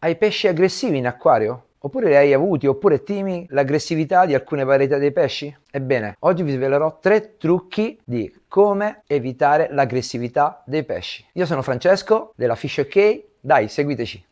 Hai pesci aggressivi in acquario? Oppure li hai avuti oppure temi l'aggressività di alcune varietà dei pesci? Ebbene, oggi vi svelerò tre trucchi di come evitare l'aggressività dei pesci. Io sono Francesco della Fish OK, dai, seguiteci!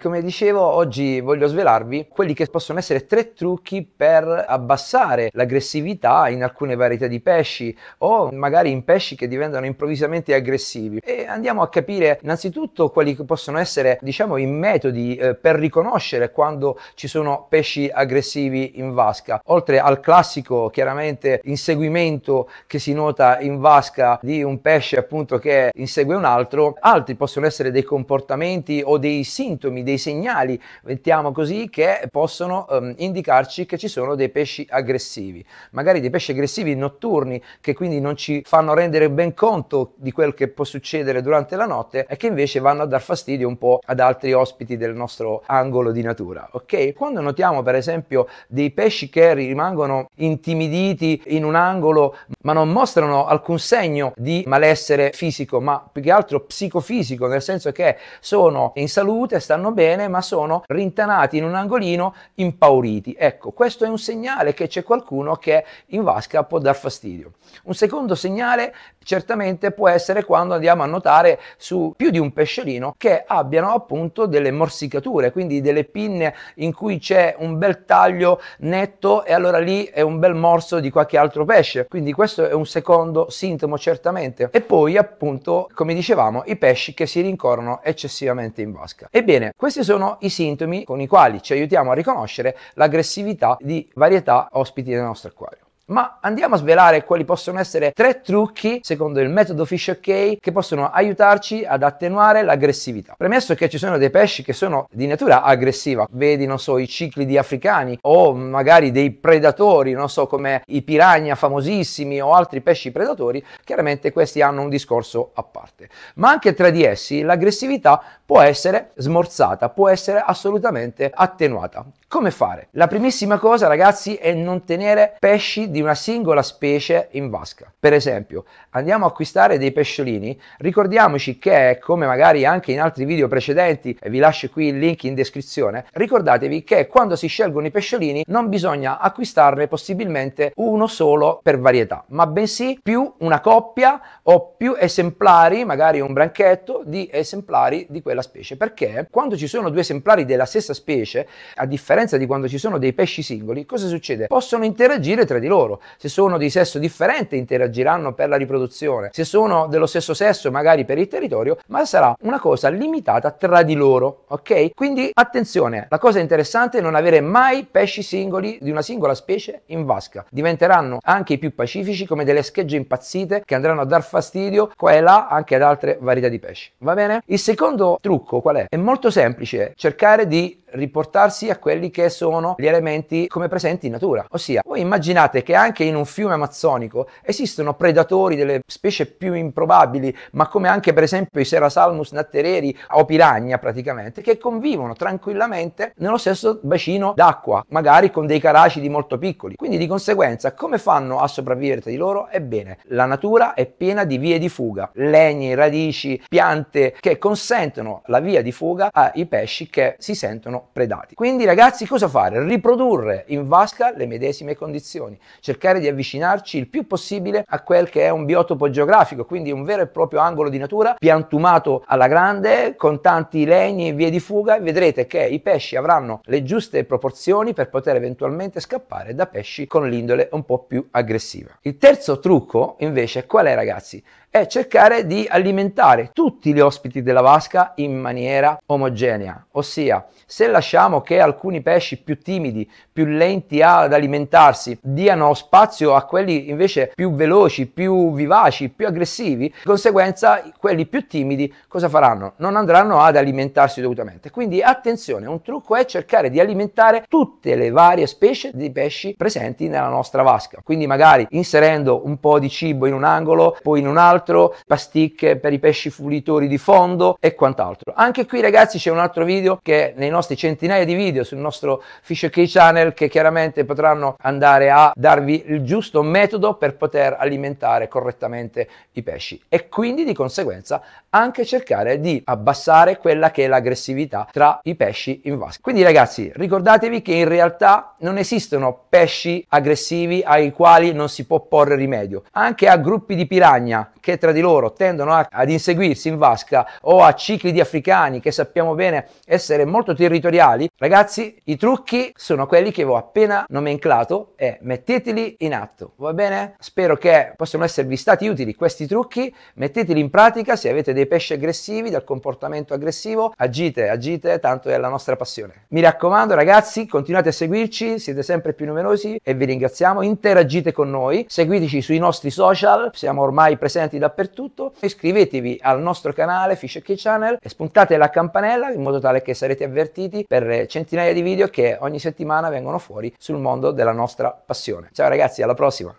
Come dicevo, oggi voglio svelarvi quelli che possono essere tre trucchi per abbassare l'aggressività in alcune varietà di pesci o magari in pesci che diventano improvvisamente aggressivi. E andiamo a capire innanzitutto quali possono essere, diciamo, i metodi eh, per riconoscere quando ci sono pesci aggressivi in vasca, oltre al classico chiaramente inseguimento che si nota in vasca di un pesce appunto che insegue un altro, altri possono essere dei comportamenti o dei sintomi dei segnali, mettiamo così, che possono um, indicarci che ci sono dei pesci aggressivi, magari dei pesci aggressivi notturni che quindi non ci fanno rendere ben conto di quel che può succedere durante la notte e che invece vanno a dar fastidio un po' ad altri ospiti del nostro angolo di natura, ok? Quando notiamo per esempio dei pesci che rimangono intimiditi in un angolo ma non mostrano alcun segno di malessere fisico, ma più che altro psicofisico, nel senso che sono in salute, stanno bene, bene, ma sono rintanati in un angolino impauriti. Ecco, questo è un segnale che c'è qualcuno che in vasca può dar fastidio. Un secondo segnale certamente può essere quando andiamo a notare su più di un pesciolino che abbiano appunto delle morsicature, quindi delle pinne in cui c'è un bel taglio netto e allora lì è un bel morso di qualche altro pesce. Quindi questo è un secondo sintomo certamente. E poi appunto, come dicevamo, i pesci che si rincorrono eccessivamente in vasca. Ebbene, questo questi sono i sintomi con i quali ci aiutiamo a riconoscere l'aggressività di varietà ospiti nel nostro acquario. Ma andiamo a svelare quali possono essere tre trucchi, secondo il metodo Fish OK, che possono aiutarci ad attenuare l'aggressività. Premesso che ci sono dei pesci che sono di natura aggressiva, vedi, non so, i ciclidi africani o magari dei predatori, non so, come i piragna famosissimi o altri pesci predatori, chiaramente questi hanno un discorso a parte. Ma anche tra di essi l'aggressività può essere smorzata, può essere assolutamente attenuata. Come fare? La primissima cosa, ragazzi, è non tenere pesci di di una singola specie in vasca. Per esempio, andiamo a acquistare dei pesciolini, ricordiamoci che, come magari anche in altri video precedenti, e vi lascio qui il link in descrizione, ricordatevi che quando si scelgono i pesciolini non bisogna acquistarne possibilmente uno solo per varietà, ma bensì più una coppia o più esemplari, magari un branchetto di esemplari di quella specie, perché quando ci sono due esemplari della stessa specie, a differenza di quando ci sono dei pesci singoli, cosa succede? Possono interagire tra di loro loro. Se sono di sesso differente interagiranno per la riproduzione. Se sono dello stesso sesso magari per il territorio, ma sarà una cosa limitata tra di loro, ok? Quindi attenzione, la cosa interessante è non avere mai pesci singoli di una singola specie in vasca. Diventeranno anche i più pacifici come delle schegge impazzite che andranno a dar fastidio qua e là anche ad altre varietà di pesci. Va bene? Il secondo trucco qual è? È molto semplice, cercare di riportarsi a quelli che sono gli elementi come presenti in natura. Ossia, voi immaginate che anche in un fiume amazzonico esistono predatori delle specie più improbabili, ma come anche per esempio i Serasalmus nattereri o piragna praticamente, che convivono tranquillamente nello stesso bacino d'acqua, magari con dei caracidi molto piccoli. Quindi di conseguenza come fanno a sopravvivere tra di loro? Ebbene, la natura è piena di vie di fuga, legni, radici, piante che consentono la via di fuga ai pesci che si sentono vengono predati. Quindi ragazzi cosa fare? Riprodurre in vasca le medesime condizioni, cercare di avvicinarci il più possibile a quel che è un biotopo geografico, quindi un vero e proprio angolo di natura piantumato alla grande con tanti legni e vie di fuga e vedrete che i pesci avranno le giuste proporzioni per poter eventualmente scappare da pesci con l'indole un po' più aggressiva. Il terzo trucco invece qual è ragazzi? è cercare di alimentare tutti gli ospiti della vasca in maniera omogenea, ossia se lasciamo che alcuni pesci più timidi, più lenti ad alimentarsi, diano spazio a quelli invece più veloci, più vivaci, più aggressivi, di conseguenza quelli più timidi cosa faranno? Non andranno ad alimentarsi dovutamente. Quindi attenzione, un trucco è cercare di alimentare tutte le varie specie di pesci presenti nella nostra vasca, quindi magari inserendo un po' di cibo in un angolo, poi in un altro, quant'altro, pasticche per i pesci pulitori di fondo e quant'altro. Anche qui ragazzi c'è un altro video che nei nostri centinaia di video sul nostro Fish Key Channel che chiaramente potranno andare a darvi il giusto metodo per poter alimentare correttamente i pesci e quindi di conseguenza anche cercare di abbassare quella che è l'aggressività tra i pesci in vasca. Quindi ragazzi ricordatevi che in realtà non esistono pesci aggressivi ai quali non si può porre rimedio. Anche a gruppi di piragna che che tra di loro tendono a, ad inseguirsi in vasca o a cicli di africani che sappiamo bene essere molto territoriali, ragazzi, i trucchi sono quelli che vi ho appena nomenclato e metteteli in atto, va bene? Spero che possano esservi stati utili questi trucchi, metteteli in pratica se avete dei pesci aggressivi, dal comportamento aggressivo, agite, agite, tanto è la nostra passione. Mi raccomando ragazzi, continuate a seguirci, siete sempre più numerosi e vi ringraziamo, interagite con noi, seguiteci sui nostri social, siamo ormai presenti presenti dappertutto. Iscrivetevi al nostro canale Fish Key Channel e spuntate la campanella in modo tale che sarete avvertiti per centinaia di video che ogni settimana vengono fuori sul mondo della nostra passione. Ciao ragazzi, alla prossima!